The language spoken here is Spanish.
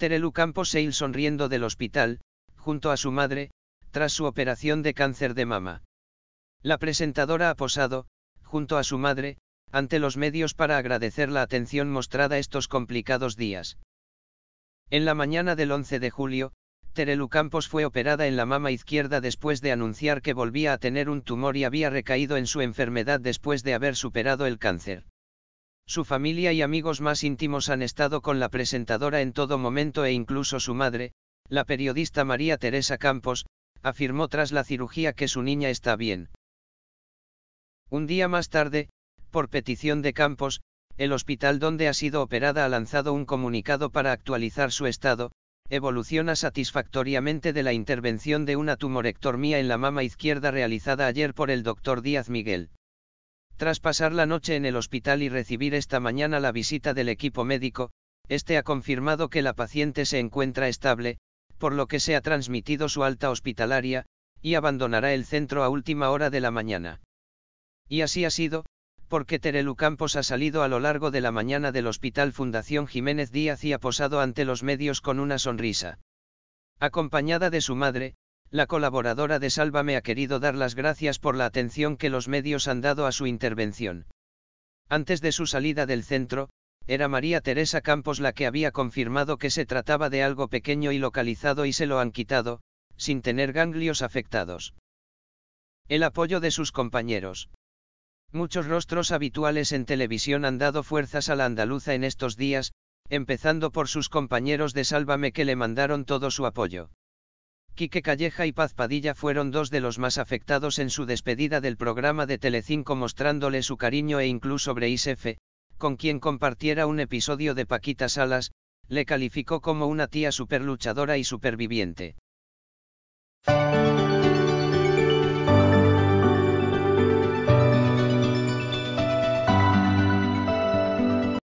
Terelu Campos ir sonriendo del hospital, junto a su madre, tras su operación de cáncer de mama. La presentadora ha posado, junto a su madre, ante los medios para agradecer la atención mostrada estos complicados días. En la mañana del 11 de julio, Terelu Campos fue operada en la mama izquierda después de anunciar que volvía a tener un tumor y había recaído en su enfermedad después de haber superado el cáncer. Su familia y amigos más íntimos han estado con la presentadora en todo momento e incluso su madre, la periodista María Teresa Campos, afirmó tras la cirugía que su niña está bien. Un día más tarde, por petición de Campos, el hospital donde ha sido operada ha lanzado un comunicado para actualizar su estado, evoluciona satisfactoriamente de la intervención de una tumorectomía en la mama izquierda realizada ayer por el doctor Díaz Miguel. Tras pasar la noche en el hospital y recibir esta mañana la visita del equipo médico, este ha confirmado que la paciente se encuentra estable, por lo que se ha transmitido su alta hospitalaria, y abandonará el centro a última hora de la mañana. Y así ha sido, porque Terelu Campos ha salido a lo largo de la mañana del Hospital Fundación Jiménez Díaz y ha posado ante los medios con una sonrisa. Acompañada de su madre, la colaboradora de Sálvame ha querido dar las gracias por la atención que los medios han dado a su intervención. Antes de su salida del centro, era María Teresa Campos la que había confirmado que se trataba de algo pequeño y localizado y se lo han quitado, sin tener ganglios afectados. El apoyo de sus compañeros. Muchos rostros habituales en televisión han dado fuerzas a la andaluza en estos días, empezando por sus compañeros de Sálvame que le mandaron todo su apoyo. Quique Calleja y Paz Padilla fueron dos de los más afectados en su despedida del programa de Telecinco mostrándole su cariño e incluso Breisefe, con quien compartiera un episodio de Paquita Salas, le calificó como una tía superluchadora y superviviente.